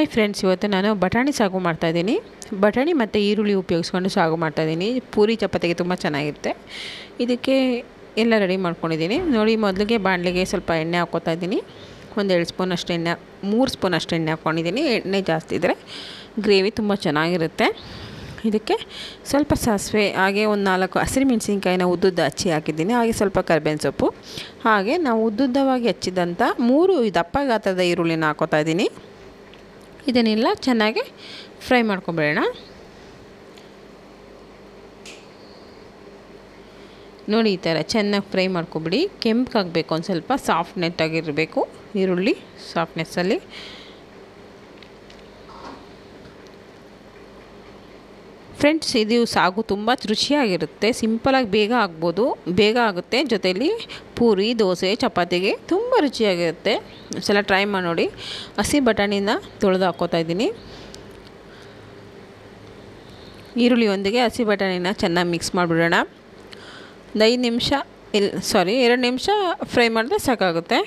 hi friends ಇವತ್ತು ನಾನು ಬಟಾಣಿ ಸಾಗು ಮಾಡ್ತಾಯಿದ್ದೀನಿ ಬಟಾಣಿ ಮತ್ತು ಈರುಳ್ಳಿ ಉಪಯೋಗಿಸ್ಕೊಂಡು ಸಾಗು ಮಾಡ್ತಾಯಿದ್ದೀನಿ ಪೂರಿ ಚಪಾತಿಗೆ ತುಂಬ ಚೆನ್ನಾಗಿರುತ್ತೆ ಇದಕ್ಕೆ ಎಲ್ಲ ರೆಡಿ ಮಾಡ್ಕೊಂಡಿದ್ದೀನಿ ನೋಡಿ ಮೊದಲಿಗೆ ಬಾಣಲೆಗೆ ಸ್ವಲ್ಪ ಎಣ್ಣೆ ಹಾಕೋತಾ ಇದ್ದೀನಿ ಒಂದೆರಡು ಸ್ಪೂನ್ ಅಷ್ಟು ಎಣ್ಣೆ ಮೂರು ಸ್ಪೂನ್ ಅಷ್ಟು ಎಣ್ಣೆ ಹಾಕ್ಕೊಂಡಿದ್ದೀನಿ ಎಣ್ಣೆ ಜಾಸ್ತಿ ಇದ್ದರೆ ಗ್ರೇವಿ ತುಂಬ ಚೆನ್ನಾಗಿರುತ್ತೆ ಇದಕ್ಕೆ ಸ್ವಲ್ಪ ಸಾಸಿವೆ ಹಾಗೆ ಒಂದು ನಾಲ್ಕು ಹಸಿರು ಮೆಣಸಿನ್ಕಾಯಿನ ಉದ್ದುದ್ದ ಹಚ್ಚಿ ಹಾಕಿದ್ದೀನಿ ಹಾಗೆ ಸ್ವಲ್ಪ ಕರ್ಬೇವಿನ ಸೊಪ್ಪು ಹಾಗೆ ನಾವು ಉದ್ದುದ್ದವಾಗಿ ಹಚ್ಚಿದಂಥ ಮೂರು ದಪ್ಪ ಗಾತ್ರದ ಈರುಳ್ಳಿನ ಹಾಕೋತಾ ಇದ್ದೀನಿ ಇದನ್ನೆಲ್ಲ ಚೆನ್ನಾಗಿ ಫ್ರೈ ಮಾಡ್ಕೊಬೇಡೋಣ ನೋಡಿ ಈ ಥರ ಚೆನ್ನಾಗಿ ಫ್ರೈ ಮಾಡ್ಕೊಬಿಡಿ ಕೆಂಪಾಗಬೇಕು ಒಂದು ಸ್ವಲ್ಪ ಸಾಫ್ಟ್ನೆಟ್ಟಾಗಿರಬೇಕು ಈರುಳ್ಳಿ ಸಾಫ್ಟ್ನೆಸ್ಸಲ್ಲಿ ಫ್ರೆಂಡ್ಸ್ ಇದು ಸಾಗು ತುಂಬ ರುಚಿಯಾಗಿರುತ್ತೆ ಸಿಂಪಲಾಗಿ ಬೇಗ ಆಗ್ಬೋದು ಬೇಗ ಆಗುತ್ತೆ ಜೊತೆಯಲ್ಲಿ ಪೂರಿ ದೋಸೆ ಚಪಾತಿಗೆ ತುಂಬ ರುಚಿಯಾಗಿರುತ್ತೆ ಸಲ ಟ್ರೈ ಮಾಡಿ ನೋಡಿ ಹಸಿ ಬಟಾಣಿನ ತೊಳೆದು ಹಾಕ್ಕೋತಾ ಇದ್ದೀನಿ ಈರುಳ್ಳಿಯೊಂದಿಗೆ ಹಸಿ ಬಟಾಣಿನ ಚೆನ್ನಾಗಿ ಮಿಕ್ಸ್ ಮಾಡಿಬಿಡೋಣ ಒಂದು ಐದು ನಿಮಿಷ ಇಲ್ಲ ಸಾರಿ ಎರಡು ನಿಮಿಷ ಫ್ರೈ ಮಾಡಿದ್ರೆ ಸಾಕಾಗುತ್ತೆ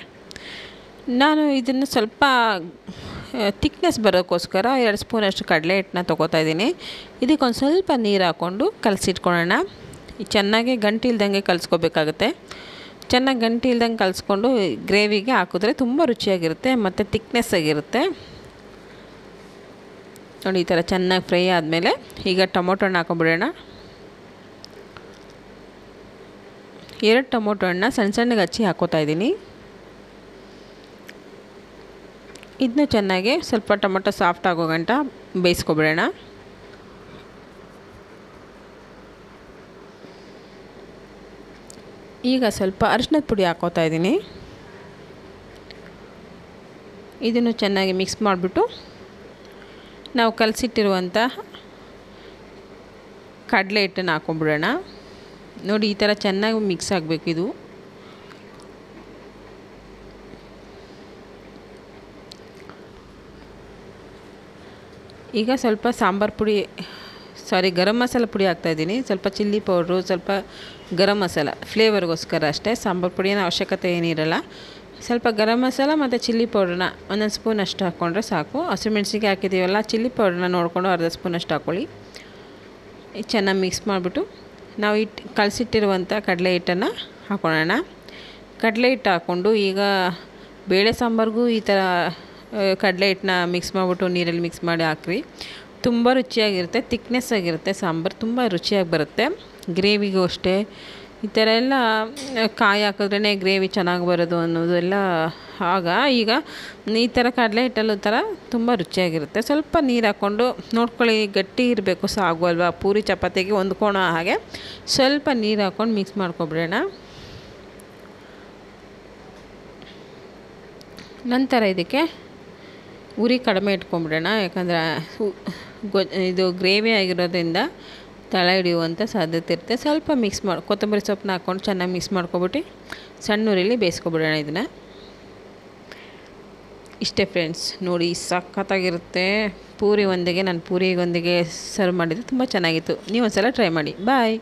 ನಾನು ಇದನ್ನು ಸ್ವಲ್ಪ ತಿಕ್ನೆಸ್ ಬರೋಕ್ಕೋಸ್ಕರ ಎರಡು ಸ್ಪೂನಷ್ಟು ಕಡಲೆ ಹಿಟ್ಟನ್ನ ತೊಗೋತಾ ಇದ್ದೀನಿ ಇದಕ್ಕೊಂದು ಸ್ವಲ್ಪ ನೀರು ಹಾಕ್ಕೊಂಡು ಕಲಸಿಟ್ಕೊಳ್ಳೋಣ ಚೆನ್ನಾಗಿ ಗಂಟು ಇಲ್ದಂಗೆ ಕಲಿಸ್ಕೋಬೇಕಾಗುತ್ತೆ ಚೆನ್ನಾಗಿ ಗಂಟು ಇಲ್ದಂಗೆ ಕಲಿಸ್ಕೊಂಡು ಗ್ರೇವಿಗೆ ಹಾಕಿದ್ರೆ ತುಂಬ ರುಚಿಯಾಗಿರುತ್ತೆ ಮತ್ತು ಥಿಕ್ನೆಸ್ ಆಗಿರುತ್ತೆ ನೋಡಿ ಈ ಥರ ಚೆನ್ನಾಗಿ ಫ್ರೈ ಆದಮೇಲೆ ಈಗ ಟೊಮೊಟೊ ಹಣ್ಣು ಹಾಕೊಂಬಿಡೋಣ ಎರಡು ಟೊಮೊಟೊ ಹಣ್ಣನ್ನ ಸಣ್ಣ ಸಣ್ಣಗೆ ಹಚ್ಚಿ ಹಾಕೋತಾ ಇದ್ದೀನಿ ಇದನ್ನ ಚೆನ್ನಾಗಿ ಸ್ವಲ್ಪ ಟೊಮೊಟೊ ಸಾಫ್ಟ್ ಆಗೋ ಗಂಟ ಬೇಯಿಸ್ಕೊಬಿಡೋಣ ಈಗ ಸ್ವಲ್ಪ ಅರಿಶಿನದ ಪುಡಿ ಹಾಕೋತಾ ಇದ್ದೀನಿ ಇದನ್ನು ಚೆನ್ನಾಗಿ ಮಿಕ್ಸ್ ಮಾಡಿಬಿಟ್ಟು ನಾವು ಕಲಸಿಟ್ಟಿರುವಂಥ ಕಡಲೆ ಹಿಟ್ಟನ್ನು ಹಾಕ್ಕೊಂಬಿಡೋಣ ನೋಡಿ ಈ ಥರ ಚೆನ್ನಾಗಿ ಮಿಕ್ಸ್ ಆಗಬೇಕು ಇದು ಈಗ ಸ್ವಲ್ಪ ಸಾಂಬಾರು ಪುಡಿ ಸಾರಿ ಗರಂ ಮಸಾಲ ಪುಡಿ ಹಾಕ್ತಾಯಿದ್ದೀನಿ ಸ್ವಲ್ಪ ಚಿಲ್ಲಿ ಪೌಡ್ರು ಸ್ವಲ್ಪ ಗರಂ ಮಸಾಲ ಫ್ಲೇವರ್ಗೋಸ್ಕರ ಅಷ್ಟೇ ಸಾಂಬಾರು ಪುಡಿನ ಅವಶ್ಯಕತೆ ಏನಿರಲ್ಲ ಸ್ವಲ್ಪ ಗರಂ ಮಸಾಲ ಮತ್ತು ಚಿಲ್ಲಿ ಪೌಡ್ರನ್ನ ಒಂದೊಂದು ಸ್ಪೂನ್ ಅಷ್ಟು ಹಾಕ್ಕೊಂಡ್ರೆ ಸಾಕು ಮೆಣಸಿಗೆ ಹಾಕಿದ್ದೀವಲ್ಲ ಚಿಲ್ಲಿ ಪೌಡ್ರನ್ನ ನೋಡಿಕೊಂಡು ಅರ್ಧ ಸ್ಪೂನ್ ಅಷ್ಟು ಹಾಕ್ಕೊಳ್ಳಿ ಚೆನ್ನಾಗಿ ಮಿಕ್ಸ್ ಮಾಡಿಬಿಟ್ಟು ನಾವು ಇಟ್ ಕಲಸಿಟ್ಟಿರುವಂಥ ಕಡಲೆ ಹಿಟ್ಟನ್ನು ಹಾಕ್ಕೊಳ್ಳೋಣ ಕಡಲೆ ಹಿಟ್ಟು ಹಾಕ್ಕೊಂಡು ಈಗ ಬೇಳೆ ಸಾಂಬಾರಿಗೂ ಈ ಥರ ಕಡಲೆ ಹಿಟ್ಟನ್ನ ಮಿಕ್ಸ್ ಮಾಡಿಬಿಟ್ಟು ನೀರಲ್ಲಿ ಮಿಕ್ಸ್ ಮಾಡಿ ಹಾಕ್ರಿ ತುಂಬ ರುಚಿಯಾಗಿರುತ್ತೆ ಥಿಕ್ನೆಸ್ ಆಗಿರುತ್ತೆ ಸಾಂಬಾರು ತುಂಬ ರುಚಿಯಾಗಿ ಬರುತ್ತೆ ಗ್ರೇವಿಗೂ ಅಷ್ಟೇ ಈ ಥರ ಎಲ್ಲ ಕಾಯಿ ಹಾಕಿದ್ರೇ ಗ್ರೇವಿ ಚೆನ್ನಾಗಿ ಬರೋದು ಅನ್ನೋದು ಎಲ್ಲ ಆಗ ಈಗ ಈ ಥರ ಕಡಲೆ ಹಿಟ್ಟಲ್ಲೂ ಥರ ತುಂಬ ರುಚಿಯಾಗಿರುತ್ತೆ ಸ್ವಲ್ಪ ನೀರು ಹಾಕ್ಕೊಂಡು ನೋಡ್ಕೊಳ್ಳಿ ಗಟ್ಟಿ ಇರಬೇಕು ಸಾಗು ಅಲ್ವಾ ಪೂರಿ ಚಪಾತಿಗೆ ಹೊಂದ್ಕೊಳೋ ಹಾಗೆ ಸ್ವಲ್ಪ ನೀರು ಹಾಕ್ಕೊಂಡು ಮಿಕ್ಸ್ ಮಾಡ್ಕೊಬಿಡೋಣ ನಂತರ ಇದಕ್ಕೆ ಉರಿ ಕಡಿಮೆ ಇಟ್ಕೊಂಡ್ಬಿಡೋಣ ಯಾಕಂದರೆ ಇದು ಗ್ರೇವಿ ಆಗಿರೋದ್ರಿಂದ ತಳ ಹಿಡಿಯುವಂಥ ಸಾಧ್ಯತೆ ಇರುತ್ತೆ ಸ್ವಲ್ಪ ಮಿಕ್ಸ್ ಮಾಡಿ ಕೊತ್ತಂಬರಿ ಸೊಪ್ಪನ್ನ ಹಾಕ್ಕೊಂಡು ಚೆನ್ನಾಗಿ ಮಿಕ್ಸ್ ಮಾಡ್ಕೊಬಿಟ್ಟು ಸಣ್ಣ ಉರಿಲಿ ಬೇಯಿಸ್ಕೊಬಿಡೋಣ ಇದನ್ನು ಇಷ್ಟೇ ಫ್ರೆಂಡ್ಸ್ ನೋಡಿ ಸಖತ್ತಾಗಿರುತ್ತೆ ಪೂರಿ ಒಂದಿಗೆ ನಾನು ಪೂರಿಗೊಂದಿಗೆ ಸರ್ವ್ ಮಾಡಿದ್ದು ತುಂಬ ಚೆನ್ನಾಗಿತ್ತು ನೀವು ಸಲ ಟ್ರೈ ಮಾಡಿ ಬಾಯ್